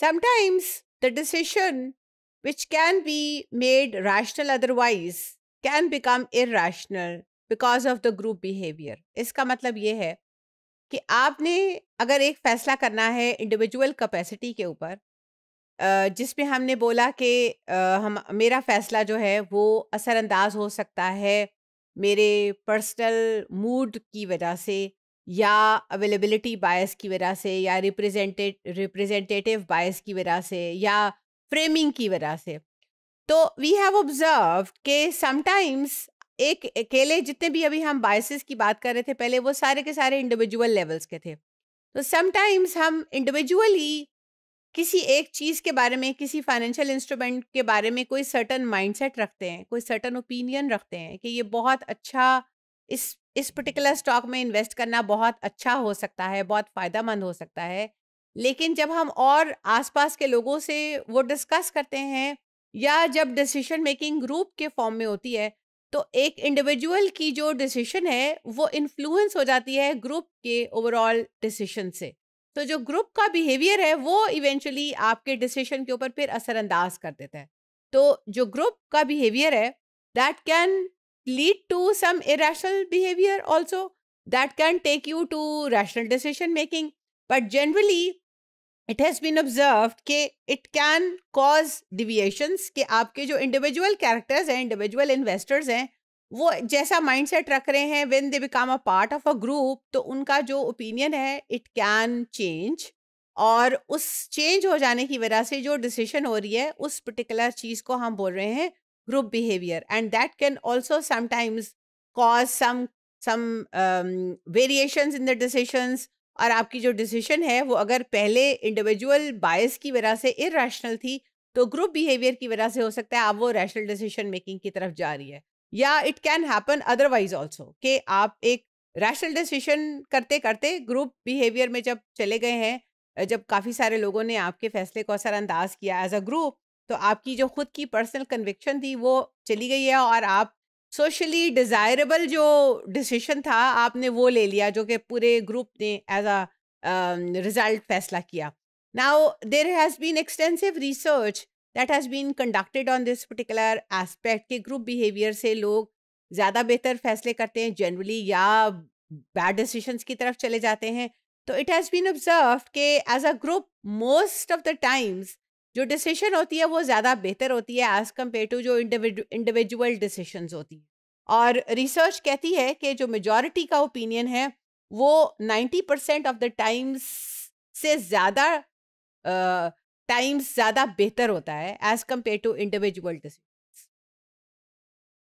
Sometimes the decision, which can be made rational otherwise, can become irrational because of the group behavior. इसका मतलब ये है कि आपने अगर एक फैसला करना है इंडिविजुअल कैपेसिटी के ऊपर जिसमें हमने बोला कि हम मेरा फैसला जो है वो असरअंदाज हो सकता है मेरे पर्सनल मूड की वजह से या अवेलेबिलिटी बायस की वजह से या रिप्रेजेंटेट रिप्रेजेंटेटिव बायस की वजह से या फ्रेमिंग की वजह से तो वी हैव ऑब्जर्व के समटाइम्स एक अकेले जितने भी अभी हम बायसेस की बात कर रहे थे पहले वो सारे के सारे इंडिविजुअल लेवल्स के थे तो समटाइम्स हम इंडिविजुअली किसी एक चीज़ के बारे में किसी फाइनेंशियल इंस्ट्रूमेंट के बारे में कोई सर्टन माइंडसेट रखते हैं कोई सर्टन ओपिनियन रखते हैं कि ये बहुत अच्छा इस इस पर्टिकुलर स्टॉक में इन्वेस्ट करना बहुत अच्छा हो सकता है बहुत फ़ायदा हो सकता है लेकिन जब हम और आसपास के लोगों से वो डिस्कस करते हैं या जब डिसीजन मेकिंग ग्रुप के फॉर्म में होती है तो एक इंडिविजुअल की जो डिसीजन है वो इन्फ्लुएंस हो जाती है ग्रुप के ओवरऑल डिसीजन से तो जो ग्रुप का बिहेवियर है वो इवेंचुअली आपके डिसीजन के ऊपर फिर असरअंदाज कर देता है तो जो ग्रुप का बिहेवियर है that can lead to some irrational behavior also that can take you to rational decision making. But generally, it has been observed ke it can cause deviations ke aapke jo individual characters hain individual investors hain वो जैसा mindset रख रहे हैं when they become a part of a group तो उनका जो opinion है it can change और उस चेंज हो जाने की वजह से जो डिसीजन हो रही है उस पर्टिकुलर चीज़ को हम बोल रहे हैं group behavior and that can also sometimes cause some some um, variations in the decisions और आपकी जो डिसीशन है वो अगर पहले इंडिविजुअल बायस की वजह से इरेशनल थी तो ग्रुप बिहेवियर की वजह से हो सकता है आप वो रैशनल डिसीशन मेकिंग की तरफ जा रही है या it can happen otherwise also कि आप एक रैशनल डिसीशन करते करते ग्रुप बिहेवियर में जब चले गए हैं जब काफ़ी सारे लोगों ने आपके फैसले को असरअंदाज किया एज अ ग्रुप तो आपकी जो खुद की पर्सनल कन्विक्शन थी वो चली गई है और आप सोशली डिज़ायरेबल जो डिसीशन था आपने वो ले लिया जो कि पूरे ग्रुप ने एज अ रिजल्ट फैसला किया now there has been extensive research that has been conducted on this particular aspect के ग्रुप बिहेवियर से लोग ज़्यादा बेहतर फैसले करते हैं जनरली या बैड डिसीशंस की तरफ चले जाते हैं तो इट हैज़ बीन ऑब्जर्व के as a group most of the times जो डिसीशन होती है वो ज़्यादा बेहतर होती है एज़ कम्पेयर टू जो इंडिविजुअल डिसीशन होती हैं और रिसर्च कहती है कि जो मेजॉरिटी का ओपिनियन है वो ninety percent of the times से ज़्यादा टाइम्स ज़्यादा बेहतर होता है as compare to individual decision